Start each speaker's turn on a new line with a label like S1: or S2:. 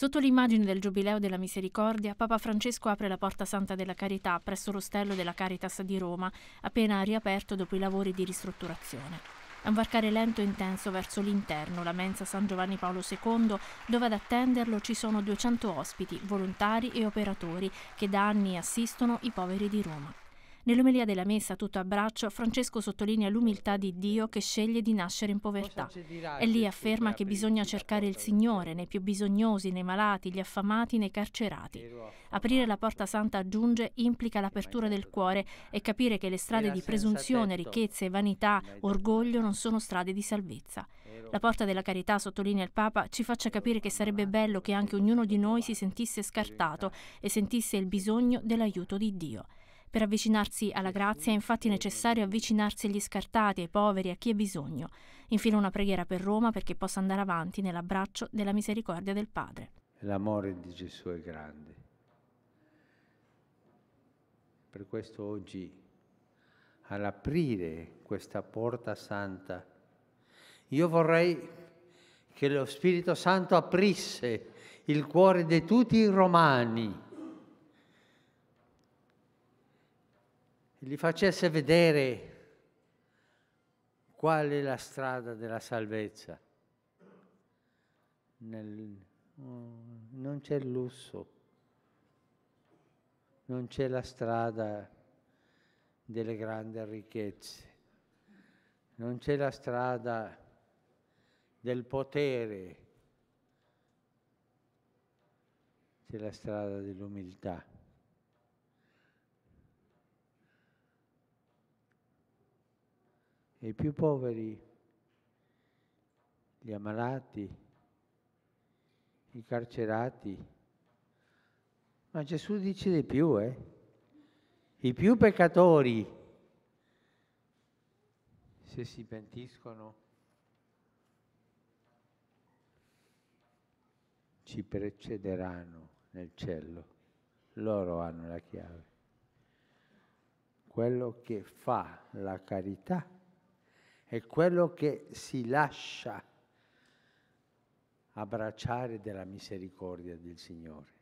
S1: Sotto l'immagine del Giubileo della Misericordia, Papa Francesco apre la Porta Santa della Carità presso l'ostello della Caritas di Roma, appena riaperto dopo i lavori di ristrutturazione. A un varcare lento e intenso verso l'interno, la mensa San Giovanni Paolo II, dove ad attenderlo ci sono 200 ospiti, volontari e operatori che da anni assistono i poveri di Roma. Nell'omelia della messa, tutto a braccio, Francesco sottolinea l'umiltà di Dio che sceglie di nascere in povertà
S2: e lì afferma che
S1: bisogna cercare il Signore nei più bisognosi, nei malati, gli affamati, nei carcerati. Aprire la porta santa, aggiunge, implica l'apertura del cuore e capire che le strade di presunzione, ricchezze, vanità, orgoglio non sono strade di salvezza. La porta della carità, sottolinea il Papa, ci faccia capire che sarebbe bello che anche ognuno di noi si sentisse scartato e sentisse il bisogno dell'aiuto di Dio. Per avvicinarsi alla grazia è infatti necessario avvicinarsi agli scartati, ai poveri, a chi ha bisogno. Infine una preghiera per Roma perché possa andare avanti nell'abbraccio della misericordia del Padre.
S2: L'amore di Gesù è grande. Per questo oggi, all'aprire questa porta santa, io vorrei che lo Spirito Santo aprisse il cuore di tutti i romani gli facesse vedere qual è la strada della salvezza. Nel, mm, non c'è il lusso, non c'è la strada delle grandi ricchezze, non c'è la strada del potere, c'è la strada dell'umiltà. e i più poveri, gli ammalati, i carcerati. Ma Gesù dice di più, eh? I più peccatori, se si pentiscono, ci precederanno nel cielo. Loro hanno la chiave. Quello che fa la carità è quello che si lascia abbracciare della misericordia del Signore.